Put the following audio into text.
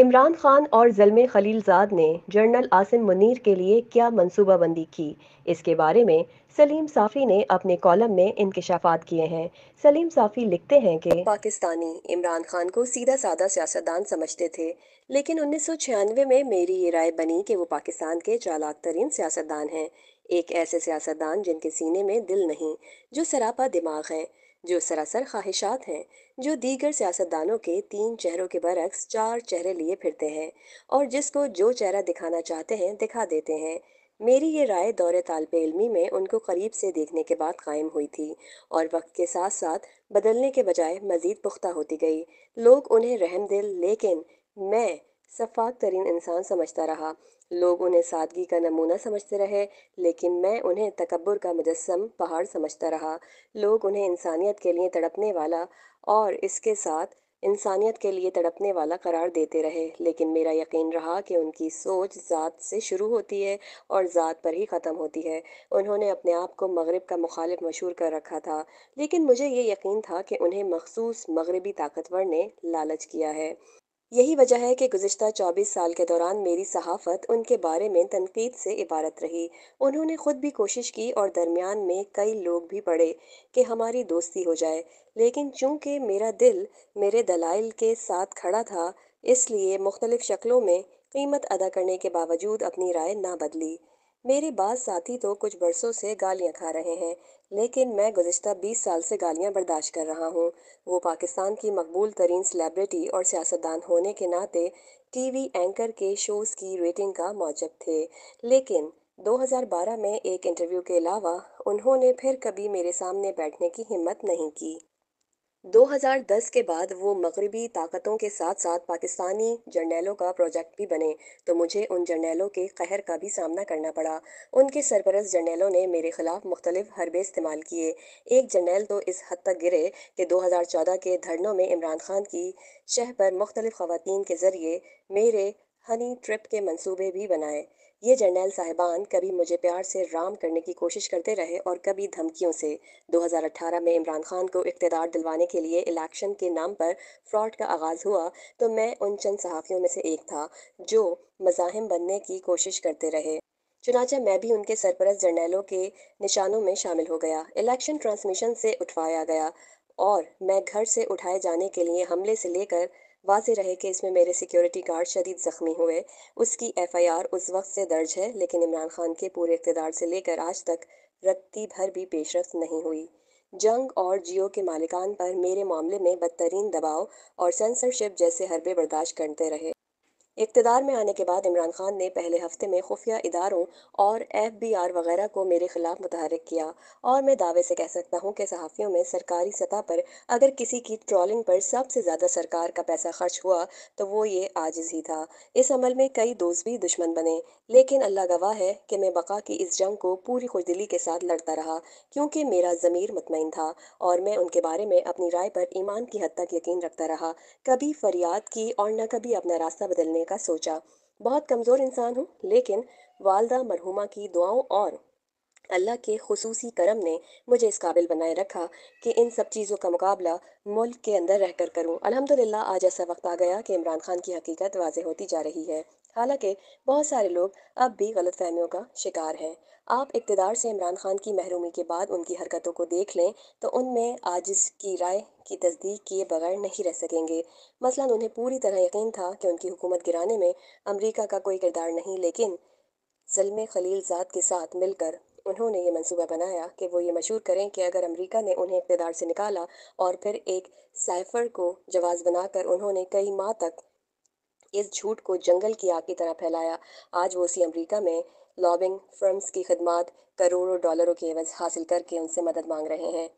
इमरान खान और जलमे खलीलजाद ने जनरल आसिम मुनीर के लिए क्या मनसूबाबंदी की इसके बारे में सलीम साफ़ी ने अपने कॉलम में इंकशाफात किए हैं सलीम साफ़ी लिखते हैं कि पाकिस्तानी इमरान खान को सीधा साधा सियासतदान समझते थे लेकिन उन्नीस सौ छियानवे में मेरी ये राय बनी कि वो पाकिस्तान के चालाक तरीन सियासतदान हैं एक ऐसे सियासतदान जिनके सीने में दिल नहीं जो सरापा दिमाग हैं जो सरासर ख्वाहिशात हैं जो दीगर सियासतदानों के तीन चेहरों के बरक्स चार चेहरे लिए फिरते हैं और जिसको जो चेहरा दिखाना चाहते हैं दिखा देते हैं मेरी ये राय दौरे तालब इलमी में उनको करीब से देखने के बाद कायम हुई थी और वक्त के साथ साथ बदलने के बजाय मज़ीद पुख्ता होती गई लोग उन्हें रहम दिल लेकिन मैं शफाक तरीन इंसान समझता रहा लोग उन्हें सादगी का नमूना समझते रहे लेकिन मैं उन्हें तकबर का मुजस्म पहाड़ समझता रहा लोग उन्हें इंसानियत के लिए तड़पने वाला और इसके साथ इंसानियत के लिए तड़पने वाला करार देते रहे लेकिन मेरा यकीन रहा कि उनकी सोच ज़ात से शुरू होती है और ज़ात पर ही ख़त्म होती है उन्होंने अपने आप को मगरब का मुखालिब मशहूर कर रखा था लेकिन मुझे ये यकीन था कि उन्हें मखसूस मगरबी ताकतवर ने लालच किया है यही वजह है कि गुजशत 24 साल के दौरान मेरी सहाफ़त उनके बारे में तनकीद से इबारत रही उन्होंने खुद भी कोशिश की और दरमियान में कई लोग भी पढ़े कि हमारी दोस्ती हो जाए लेकिन चूंकि मेरा दिल मेरे दलाइल के साथ खड़ा था इसलिए मुख्तलिफ़ शक्लों में कीमत अदा करने के बावजूद अपनी राय ना बदली मेरे बाद साथी तो कुछ बरसों से गालियां खा रहे हैं लेकिन मैं गुजशत 20 साल से गालियां बर्दाश्त कर रहा हूं। वो पाकिस्तान की मकबूल तरीन सेलेब्रिटी और सियासतदान होने के नाते टीवी एंकर के शोज़ की रेटिंग का मौजब थे लेकिन 2012 में एक इंटरव्यू के अलावा उन्होंने फिर कभी मेरे सामने बैठने की हिम्मत नहीं की 2010 के बाद वो मगरबी ताकतों के साथ साथ पाकिस्तानी जर्नैलों का प्रोजेक्ट भी बने तो मुझे उन जर्नैलों के कहर का भी सामना करना पड़ा उनके सरपरस्त जर्नैलों ने मेरे खिलाफ मुख्तलिफ हरबे इस्तेमाल किए एक जर्नैल तो इस हद तक गिरे कि 2014 के धरनों में इमरान खान की शह पर मुख्तलिफ खवतिन के ज़रिए मेरे हनी ट्रिप के मनसूबे भी बनाए ये जर्नैल साहिबान कभी मुझे प्यार से राम करने की कोशिश करते रहे और कभी धमकियों से 2018 में इमरान खान को इकतदार दिलवाने के लिए इलेक्शन के नाम पर फ्रॉड का आगाज़ हुआ तो मैं उन चंद सहाफ़ियों में से एक था जो मजाहिम बनने की कोशिश करते रहे चुनाचा मैं भी उनके सरपरस्त जर्नैलों के निशानों में शामिल हो गया इलेक्शन ट्रांसमिशन से उठवाया गया और मैं घर से उठाए जाने के लिए हमले से लेकर वाज रहे कि इसमें मेरे सिक्योरिटी गार्ड शदीद जख्मी हुए उसकी एफआईआर उस वक्त से दर्ज है लेकिन इमरान खान के पूरे इकतदार से लेकर आज तक रत्ती भर भी पेशरफ नहीं हुई जंग और जियो के मालिकान पर मेरे मामले में बदतरीन दबाव और सेंसरशिप जैसे हरबे बर्दाश्त करते रहे इकतदार में आने के बाद इमरान खान ने पहले हफ्ते में खुफिया इदारों और एफ बी आर वगैरह को मेरे खिलाफ मुतहरक किया और मैं दावे से कह सकता हूँ कि सहाफ़ियों में सरकारी सतह पर अगर किसी की ट्रॉलिंग पर सबसे ज़्यादा सरकार का पैसा खर्च हुआ तो वो ये आजिज ही था इस अमल में कई दोस्त भी दुश्मन बने लेकिन अल्लाह गवाह है कि मैं बका की इस जंग को पूरी खुशदिली के साथ लड़ता रहा क्योंकि मेरा ज़मीर मुतमिन था और मैं उनके बारे में अपनी राय पर ईमान की हद तक यकीन रखता रहा कभी फरियाद की और न कभी अपना रास्ता बदलने का सोचा बहुत कमज़ोर इंसान हूँ लेकिन वालदा मरहुमा की दुआओं और अल्लाह के खसूसी करम ने मुझे इस काबिल बनाए रखा कि इन सब चीज़ों का मुकाबला मुल्क के अंदर रहकर करूँ अल्हम्दुलिल्लाह आज ऐसा वक्त आ गया कि इमरान खान की हकीकत वाज होती जा रही है हालांकि बहुत सारे लोग अब भी गलत फहमियों का शिकार हैं आप इकतदार से इमरान खान की महरूमी के बाद उनकी हरकतों को देख लें तो उनमें आजिज की राय की तस्दीक किए बगैर नहीं रह सकेंगे मसला उन्हें पूरी तरह यकीन था कि उनकी हुकूमत गिराने में अमरीका का कोई किरदार नहीं लेकिन जलम खलील जात के साथ मिलकर उन्होंने ये मंसूबा बनाया कि वो ये मशहूर करें कि अगर अमेरिका ने उन्हें इकतदार से निकाला और फिर एक साइफर को जवाब बनाकर उन्होंने कई माह तक इस झूठ को जंगल की आग की तरह फैलाया आज वो उसी अमेरिका में लॉबिंग फर्म्स की खदमात करोड़ों डॉलरों की एवज हासिल करके उनसे मदद मांग रहे हैं